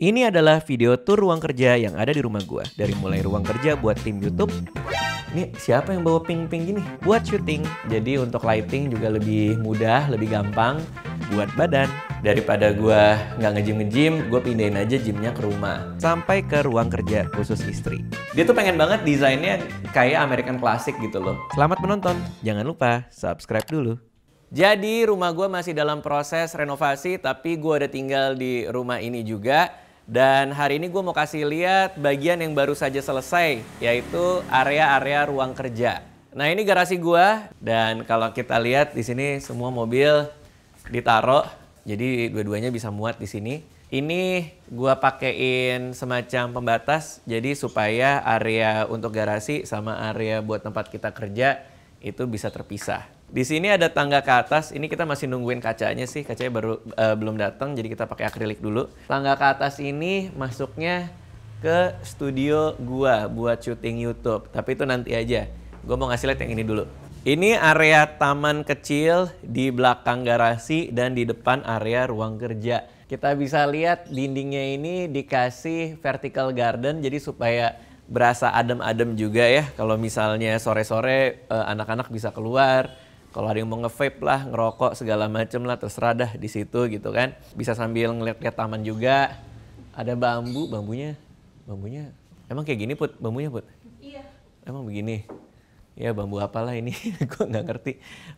Ini adalah video tour ruang kerja yang ada di rumah gue. Dari mulai ruang kerja buat tim YouTube. Ini siapa yang bawa ping pink gini? Buat syuting. Jadi untuk lighting juga lebih mudah, lebih gampang buat badan. Daripada gue nggak ngejim ngejim, gue pindahin aja gymnya ke rumah. Sampai ke ruang kerja khusus istri. Dia tuh pengen banget desainnya kayak American Classic gitu loh. Selamat menonton. Jangan lupa subscribe dulu. Jadi rumah gue masih dalam proses renovasi, tapi gue udah tinggal di rumah ini juga dan hari ini gue mau kasih lihat bagian yang baru saja selesai, yaitu area-area ruang kerja. Nah ini garasi gue, dan kalau kita lihat di sini semua mobil ditaruh, jadi dua-duanya bisa muat di sini. Ini gue pakein semacam pembatas, jadi supaya area untuk garasi sama area buat tempat kita kerja itu bisa terpisah. Di sini ada tangga ke atas. Ini kita masih nungguin kacanya sih. Kacanya baru uh, belum datang, jadi kita pakai akrilik dulu. Tangga ke atas ini masuknya ke studio gua buat syuting YouTube. Tapi itu nanti aja. Gua mau ngasih lihat yang ini dulu. Ini area taman kecil di belakang garasi dan di depan area ruang kerja. Kita bisa lihat dindingnya ini dikasih vertical garden jadi supaya berasa adem-adem juga ya kalau misalnya sore-sore eh, anak-anak bisa keluar kalau ada yang mau nge-vape lah, ngerokok segala macem lah, terserah dah di situ gitu kan. Bisa sambil ngeliat-liat taman juga. Ada bambu, bambunya, bambunya. Emang kayak gini put, bambunya put? Iya. Emang begini. Ya bambu apalah ini, gue nggak ngerti.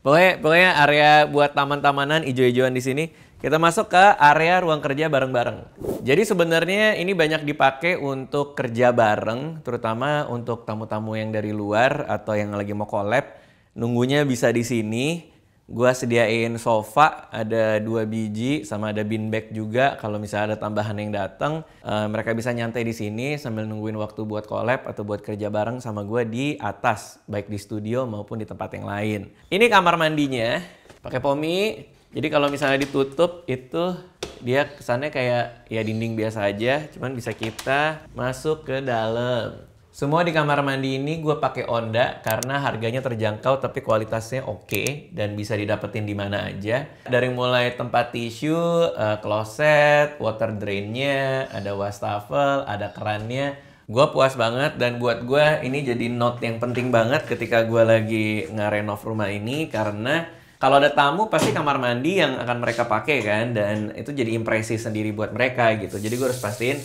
Pokoknya, pokoknya area buat taman-tamanan, ijo-ijoan di sini. Kita masuk ke area ruang kerja bareng-bareng. Jadi sebenarnya ini banyak dipakai untuk kerja bareng, terutama untuk tamu-tamu yang dari luar atau yang lagi mau collab nunggunya bisa di sini gua sediain sofa ada dua biji sama ada beanbag juga kalau misalnya ada tambahan yang datang uh, eh, mereka bisa nyantai di sini sambil nungguin waktu buat collab atau buat kerja bareng sama gua di atas baik di studio maupun di tempat yang lain ini kamar mandinya pakai pomi jadi kalau misalnya ditutup itu dia kesannya kayak ya dinding biasa aja cuman bisa kita masuk ke dalam semua di kamar mandi ini gue pakai Onda karena harganya terjangkau tapi kualitasnya oke okay, dan bisa didapetin di mana aja. Dari mulai tempat tisu, uh, kloset, water drainnya, ada wastafel, ada kerannya. Gue puas banget dan buat gue ini jadi note yang penting banget ketika gue lagi ngerenov rumah ini karena kalau ada tamu pasti kamar mandi yang akan mereka pakai kan dan itu jadi impresi sendiri buat mereka gitu. Jadi gue harus pastiin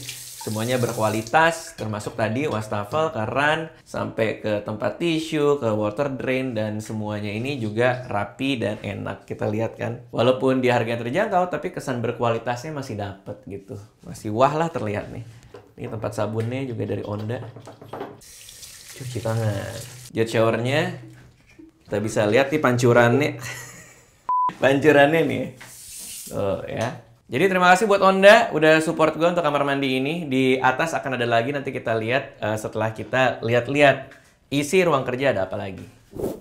semuanya berkualitas termasuk tadi wastafel, keran, sampai ke tempat tisu, ke water drain dan semuanya ini juga rapi dan enak kita lihat kan. Walaupun di harga terjangkau tapi kesan berkualitasnya masih dapet gitu. Masih wah lah terlihat nih. Ini tempat sabunnya juga dari Onda. Cuci tangan. Jet showernya kita bisa lihat nih pancurannya. pancurannya nih. Oh ya. Jadi terima kasih buat Onda udah support gue untuk kamar mandi ini. Di atas akan ada lagi nanti kita lihat uh, setelah kita lihat-lihat isi ruang kerja ada apa lagi.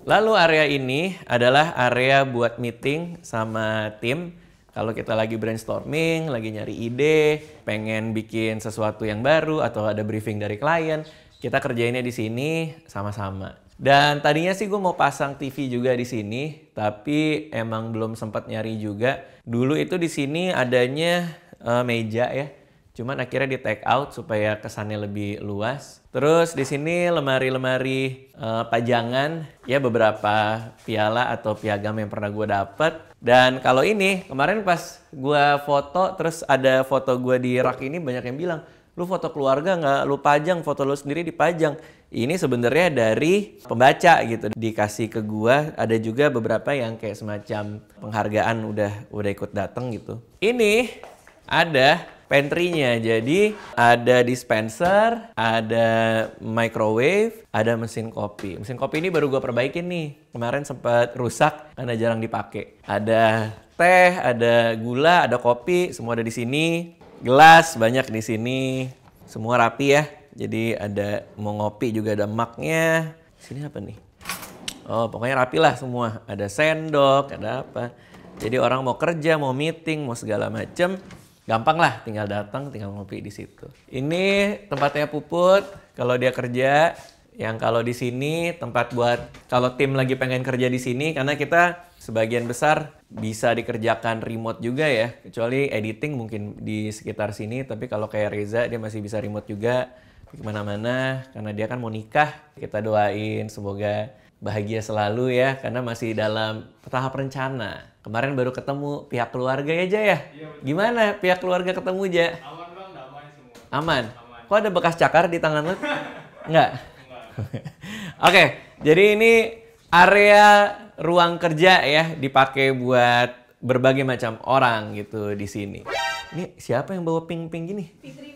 Lalu area ini adalah area buat meeting sama tim. Kalau kita lagi brainstorming, lagi nyari ide, pengen bikin sesuatu yang baru atau ada briefing dari klien, kita kerjainnya di sini sama-sama. Dan tadinya sih gue mau pasang TV juga di sini, tapi emang belum sempat nyari juga. Dulu itu di sini adanya uh, meja ya. Cuman akhirnya di take out supaya kesannya lebih luas. Terus di sini lemari-lemari uh, pajangan ya beberapa piala atau piagam yang pernah gue dapet. Dan kalau ini kemarin pas gue foto terus ada foto gue di rak ini banyak yang bilang, lu foto keluarga nggak? Lu pajang foto lu sendiri dipajang ini sebenarnya dari pembaca gitu dikasih ke gua ada juga beberapa yang kayak semacam penghargaan udah udah ikut datang gitu ini ada pantry-nya jadi ada dispenser ada microwave ada mesin kopi mesin kopi ini baru gua perbaikin nih kemarin sempat rusak karena jarang dipakai ada teh ada gula ada kopi semua ada di sini gelas banyak di sini semua rapi ya jadi ada mau ngopi juga ada maknya. Sini apa nih? Oh, pokoknya rapi lah semua. Ada sendok, ada apa. Jadi orang mau kerja, mau meeting, mau segala macem, gampang lah tinggal datang, tinggal ngopi di situ. Ini tempatnya Puput. Kalau dia kerja, yang kalau di sini tempat buat kalau tim lagi pengen kerja di sini karena kita sebagian besar bisa dikerjakan remote juga ya kecuali editing mungkin di sekitar sini tapi kalau kayak Reza dia masih bisa remote juga kemana-mana karena dia kan mau nikah kita doain semoga bahagia selalu ya karena masih dalam tahap rencana kemarin baru ketemu pihak keluarga aja ya, ya? Iya, gimana pihak keluarga ketemu aja aman bang kok ada bekas cakar di tangan lu enggak oke jadi ini area ruang kerja ya dipakai buat berbagai macam orang gitu di sini ini siapa yang bawa ping ping gini Fitri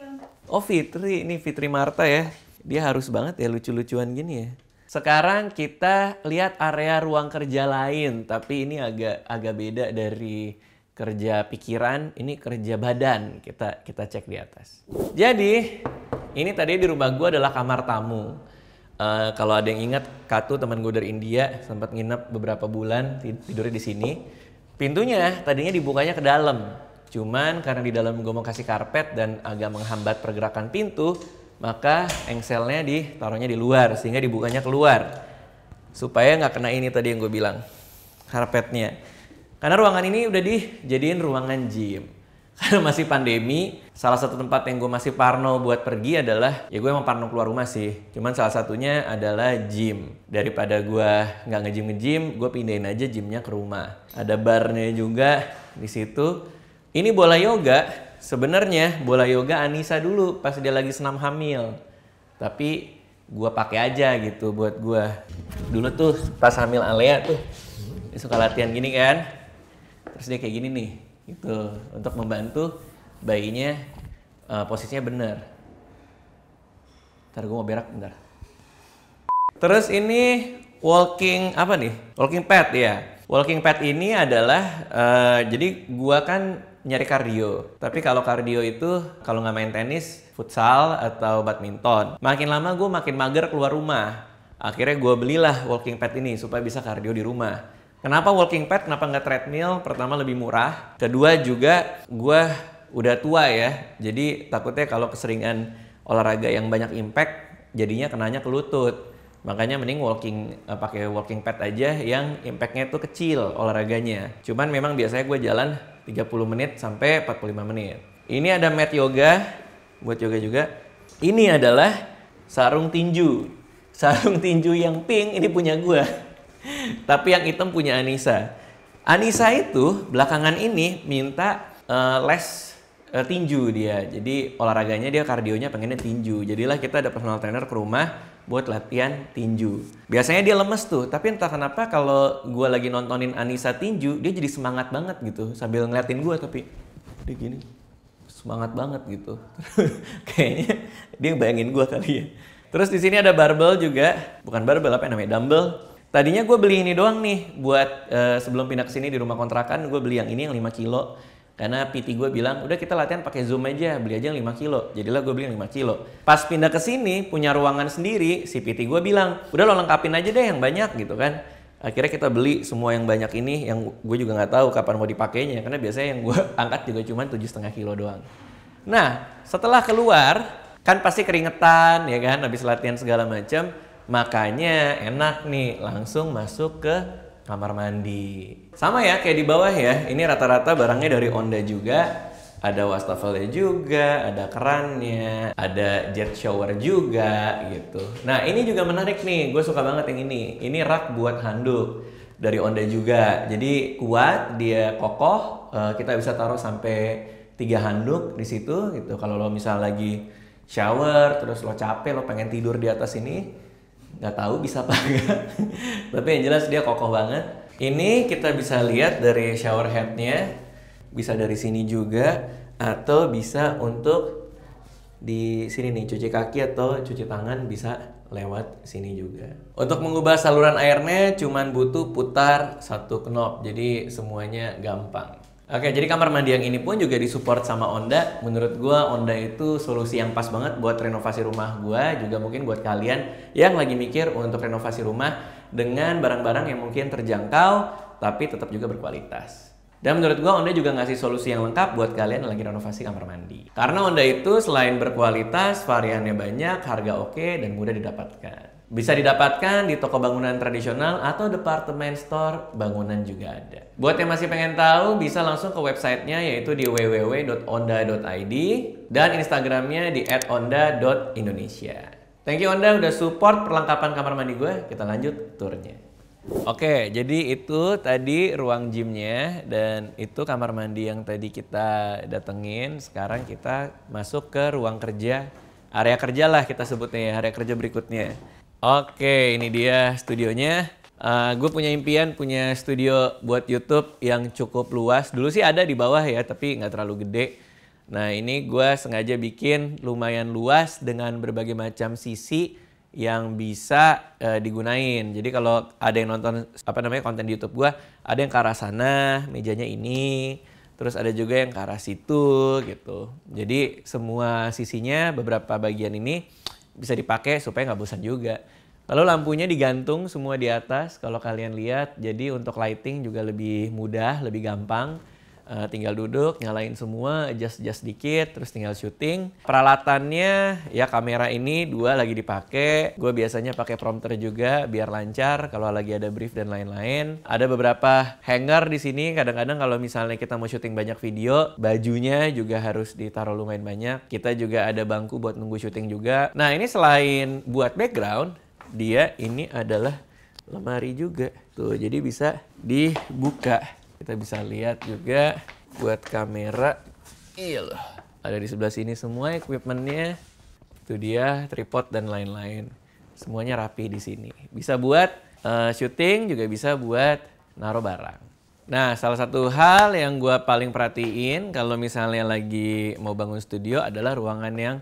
Oh Fitri, ini Fitri Marta ya. Dia harus banget ya lucu-lucuan gini ya. Sekarang kita lihat area ruang kerja lain, tapi ini agak agak beda dari kerja pikiran, ini kerja badan. Kita kita cek di atas. Jadi, ini tadi di rumah gue adalah kamar tamu. Uh, kalau ada yang ingat, Katu teman gue dari India sempat nginep beberapa bulan tidurnya di sini. Pintunya tadinya dibukanya ke dalam, Cuman karena di dalam gue mau kasih karpet dan agak menghambat pergerakan pintu, maka engselnya ditaruhnya di luar sehingga dibukanya keluar supaya nggak kena ini tadi yang gue bilang karpetnya. Karena ruangan ini udah dijadiin ruangan gym. Karena masih pandemi, salah satu tempat yang gue masih parno buat pergi adalah, ya gue emang parno keluar rumah sih. Cuman salah satunya adalah gym. Daripada gue nggak ngejim gym gue pindahin aja gymnya ke rumah. Ada barnya juga di situ ini bola yoga, sebenarnya bola yoga Anissa dulu pas dia lagi senam hamil. Tapi gue pakai aja gitu buat gue. Dulu tuh pas hamil Alea tuh dia suka latihan gini kan. Terus dia kayak gini nih, gitu untuk membantu bayinya uh, posisinya bener. Ntar gue mau berak bentar. Terus ini walking apa nih? Walking pad ya. Walking pad ini adalah uh, jadi gua kan nyari kardio. Tapi kalau kardio itu, kalau nggak main tenis, futsal atau badminton. Makin lama gue makin mager keluar rumah. Akhirnya gue belilah walking pad ini supaya bisa kardio di rumah. Kenapa walking pad? Kenapa nggak treadmill? Pertama lebih murah. Kedua juga gue udah tua ya. Jadi takutnya kalau keseringan olahraga yang banyak impact, jadinya kenanya ke lutut. Makanya mending walking eh, pakai walking pad aja yang impactnya itu kecil olahraganya. Cuman memang biasanya gue jalan 30 menit sampai 45 menit. Ini ada mat yoga buat yoga juga. Ini adalah sarung tinju. Sarung tinju yang pink ini punya gua. Tapi yang hitam punya Anissa. Anissa itu belakangan ini minta uh, les uh, tinju dia. Jadi olahraganya dia kardionya pengennya tinju. Jadilah kita ada personal trainer ke rumah buat latihan tinju. Biasanya dia lemes tuh, tapi entah kenapa kalau gue lagi nontonin Anissa tinju, dia jadi semangat banget gitu sambil ngeliatin gue tapi dia gini semangat banget gitu. Kayaknya dia bayangin gue kali ya. Terus di sini ada barbel juga, bukan barbel apa namanya dumbbell. Tadinya gue beli ini doang nih buat uh, sebelum pindah ke sini di rumah kontrakan gue beli yang ini yang 5 kilo. Karena PT gue bilang, udah kita latihan pakai Zoom aja, beli aja yang 5 kilo. Jadilah gue beli yang 5 kilo. Pas pindah ke sini, punya ruangan sendiri, si PT gue bilang, udah lo lengkapin aja deh yang banyak gitu kan. Akhirnya kita beli semua yang banyak ini, yang gue juga nggak tahu kapan mau dipakainya. Karena biasanya yang gue angkat juga cuma tujuh setengah kilo doang. Nah, setelah keluar, kan pasti keringetan ya kan, habis latihan segala macam. Makanya enak nih, langsung masuk ke kamar mandi. Sama ya kayak di bawah ya. Ini rata-rata barangnya dari Onda juga. Ada wastafelnya juga, ada kerannya, ada jet shower juga gitu. Nah ini juga menarik nih, gue suka banget yang ini. Ini rak buat handuk dari Onda juga. Jadi kuat, dia kokoh, eh, kita bisa taruh sampai tiga handuk di situ gitu. Kalau lo misal lagi shower, terus lo capek, lo pengen tidur di atas ini, nggak tahu bisa apa enggak tapi yang jelas dia kokoh banget ini kita bisa lihat dari shower headnya bisa dari sini juga atau bisa untuk di sini nih cuci kaki atau cuci tangan bisa lewat sini juga untuk mengubah saluran airnya cuman butuh putar satu knob jadi semuanya gampang Oke, jadi kamar mandi yang ini pun juga disupport sama Onda. Menurut gua Onda itu solusi yang pas banget buat renovasi rumah gua, juga mungkin buat kalian yang lagi mikir untuk renovasi rumah dengan barang-barang yang mungkin terjangkau tapi tetap juga berkualitas. Dan menurut gua Onda juga ngasih solusi yang lengkap buat kalian yang lagi renovasi kamar mandi. Karena Onda itu selain berkualitas, variannya banyak, harga oke dan mudah didapatkan. Bisa didapatkan di toko bangunan tradisional atau departemen store bangunan juga ada. Buat yang masih pengen tahu, bisa langsung ke websitenya yaitu di www.onda.id dan Instagramnya di @onda.indonesia. Thank you Onda udah support perlengkapan kamar mandi gue. Kita lanjut turnya. Oke, jadi itu tadi ruang gymnya dan itu kamar mandi yang tadi kita datengin. Sekarang kita masuk ke ruang kerja area kerja lah kita sebutnya ya, area kerja berikutnya. Oke, ini dia studionya. Uh, eh, gue punya impian punya studio buat YouTube yang cukup luas. Dulu sih ada di bawah ya, tapi nggak terlalu gede. Nah ini gue sengaja bikin lumayan luas dengan berbagai macam sisi yang bisa uh, digunain. Jadi kalau ada yang nonton apa namanya konten di YouTube gue, ada yang ke arah sana, mejanya ini, terus ada juga yang ke arah situ gitu. Jadi semua sisinya beberapa bagian ini bisa dipakai supaya nggak bosan juga. Lalu lampunya digantung semua di atas kalau kalian lihat. Jadi untuk lighting juga lebih mudah, lebih gampang uh, tinggal duduk nyalain semua adjust adjust dikit terus tinggal syuting peralatannya ya kamera ini dua lagi dipakai gue biasanya pakai prompter juga biar lancar kalau lagi ada brief dan lain-lain ada beberapa hanger di sini kadang-kadang kalau misalnya kita mau syuting banyak video bajunya juga harus ditaruh lumayan banyak kita juga ada bangku buat nunggu syuting juga nah ini selain buat background dia ini adalah lemari juga tuh jadi bisa dibuka kita bisa lihat juga buat kamera iya ada di sebelah sini semua equipmentnya itu dia tripod dan lain-lain semuanya rapi di sini bisa buat uh, syuting juga bisa buat naruh barang nah salah satu hal yang gue paling perhatiin kalau misalnya lagi mau bangun studio adalah ruangan yang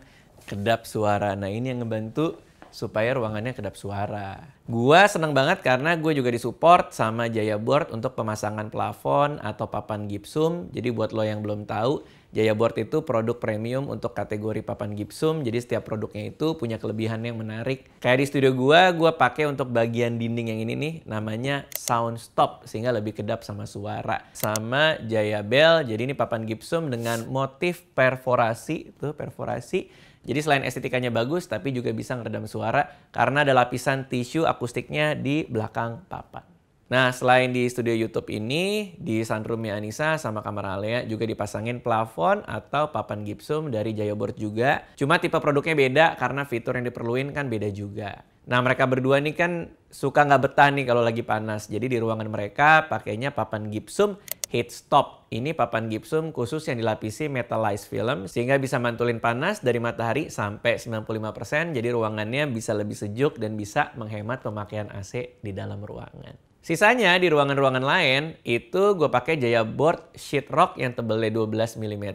kedap suara nah ini yang ngebantu supaya ruangannya kedap suara. Gua seneng banget karena gue juga disupport sama Jaya Board untuk pemasangan plafon atau papan gipsum. Jadi buat lo yang belum tahu, Jaya Board itu produk premium untuk kategori papan gipsum. Jadi setiap produknya itu punya kelebihan yang menarik. Kayak di studio gua, gua pakai untuk bagian dinding yang ini nih, namanya sound stop sehingga lebih kedap sama suara. Sama Jaya Bell, jadi ini papan gipsum dengan motif perforasi, tuh perforasi jadi selain estetikanya bagus, tapi juga bisa ngeredam suara karena ada lapisan tisu akustiknya di belakang papan. Nah, selain di studio YouTube ini, di sunroomnya Anissa sama kamar Alea juga dipasangin plafon atau papan gipsum dari Jayoboard juga. Cuma tipe produknya beda karena fitur yang diperluin kan beda juga. Nah mereka berdua nih kan suka nggak betah nih kalau lagi panas. Jadi di ruangan mereka pakainya papan gipsum heat stop. Ini papan gipsum khusus yang dilapisi metalized film sehingga bisa mantulin panas dari matahari sampai 95% jadi ruangannya bisa lebih sejuk dan bisa menghemat pemakaian AC di dalam ruangan. Sisanya di ruangan-ruangan lain itu gue pakai Jaya Board Sheet Rock yang tebelnya 12 mm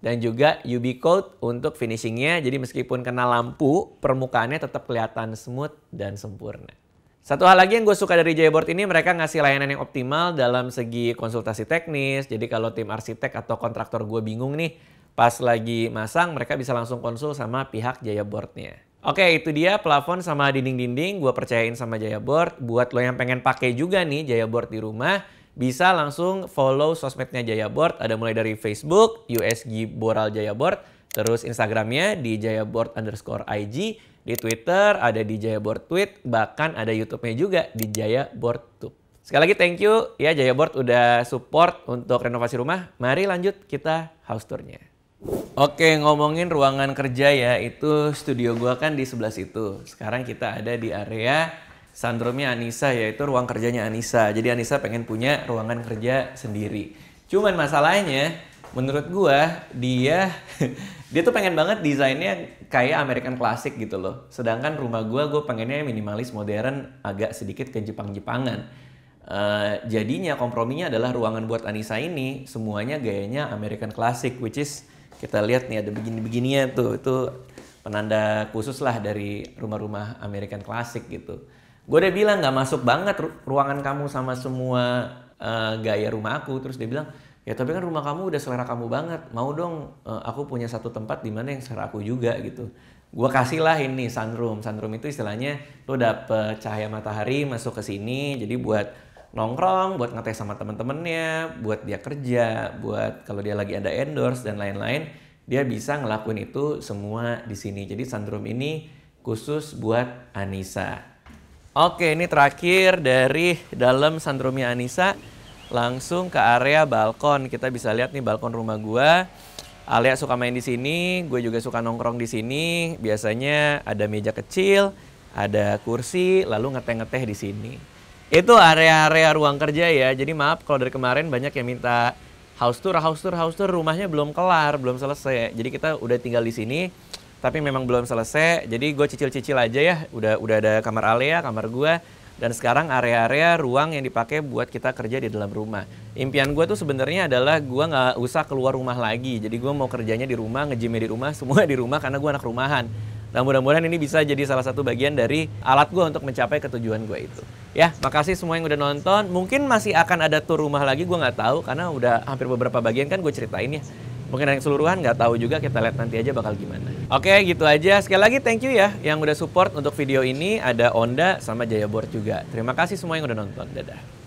dan juga UV coat untuk finishingnya. Jadi meskipun kena lampu, permukaannya tetap kelihatan smooth dan sempurna. Satu hal lagi yang gue suka dari Jayboard ini mereka ngasih layanan yang optimal dalam segi konsultasi teknis. Jadi kalau tim arsitek atau kontraktor gue bingung nih pas lagi masang mereka bisa langsung konsul sama pihak Boardnya. Oke itu dia plafon sama dinding-dinding gue percayain sama Board. Buat lo yang pengen pakai juga nih Board di rumah bisa langsung follow sosmednya Jayaboard. Ada mulai dari Facebook, USG Boral Jayaboard, terus Instagramnya di jayaboard underscore IG, di Twitter, ada di Jaya Board Tweet, bahkan ada YouTube-nya juga di Jaya Board Tube. Sekali lagi thank you ya Jaya Board udah support untuk renovasi rumah. Mari lanjut kita house tour-nya. Oke, ngomongin ruangan kerja ya, itu studio gua kan di sebelah situ. Sekarang kita ada di area sandromnya Anissa, yaitu ruang kerjanya Anissa. Jadi Anissa pengen punya ruangan kerja sendiri. Cuman masalahnya, menurut gua dia dia tuh pengen banget desainnya kayak American Classic gitu loh. Sedangkan rumah gua gue pengennya minimalis modern agak sedikit ke Jepang-Jepangan. Uh, jadinya komprominya adalah ruangan buat Anissa ini semuanya gayanya American Classic which is kita lihat nih ada begini-begininya tuh itu penanda khusus lah dari rumah-rumah American Classic gitu. Gue udah bilang nggak masuk banget ruangan kamu sama semua uh, gaya rumah aku. Terus dia bilang ya tapi kan rumah kamu udah selera kamu banget mau dong uh, aku punya satu tempat di mana yang selera aku juga gitu gue kasih lah ini sunroom sunroom itu istilahnya lo dapet cahaya matahari masuk ke sini jadi buat nongkrong buat ngeteh sama temen-temennya buat dia kerja buat kalau dia lagi ada endorse dan lain-lain dia bisa ngelakuin itu semua di sini jadi sunroom ini khusus buat Anissa oke ini terakhir dari dalam sunroomnya Anissa langsung ke area balkon. Kita bisa lihat nih balkon rumah gua. Alia suka main di sini, gue juga suka nongkrong di sini. Biasanya ada meja kecil, ada kursi, lalu ngeteh-ngeteh di sini. Itu area-area ruang kerja ya. Jadi maaf kalau dari kemarin banyak yang minta house tour, house tour, house tour rumahnya belum kelar, belum selesai. Jadi kita udah tinggal di sini tapi memang belum selesai. Jadi gue cicil-cicil aja ya. Udah udah ada kamar Alia, kamar gue dan sekarang area-area ruang yang dipakai buat kita kerja di dalam rumah. Impian gue tuh sebenarnya adalah gue nggak usah keluar rumah lagi. Jadi gue mau kerjanya di rumah, ngejimnya di rumah, semua di rumah karena gue anak rumahan. Nah mudah-mudahan ini bisa jadi salah satu bagian dari alat gue untuk mencapai ketujuan gue itu. Ya, makasih semua yang udah nonton. Mungkin masih akan ada tur rumah lagi, gue nggak tahu karena udah hampir beberapa bagian kan gue ceritain ya mungkin yang keseluruhan nggak tahu juga kita lihat nanti aja bakal gimana oke okay, gitu aja sekali lagi thank you ya yang udah support untuk video ini ada Onda sama Jayabor juga terima kasih semua yang udah nonton dadah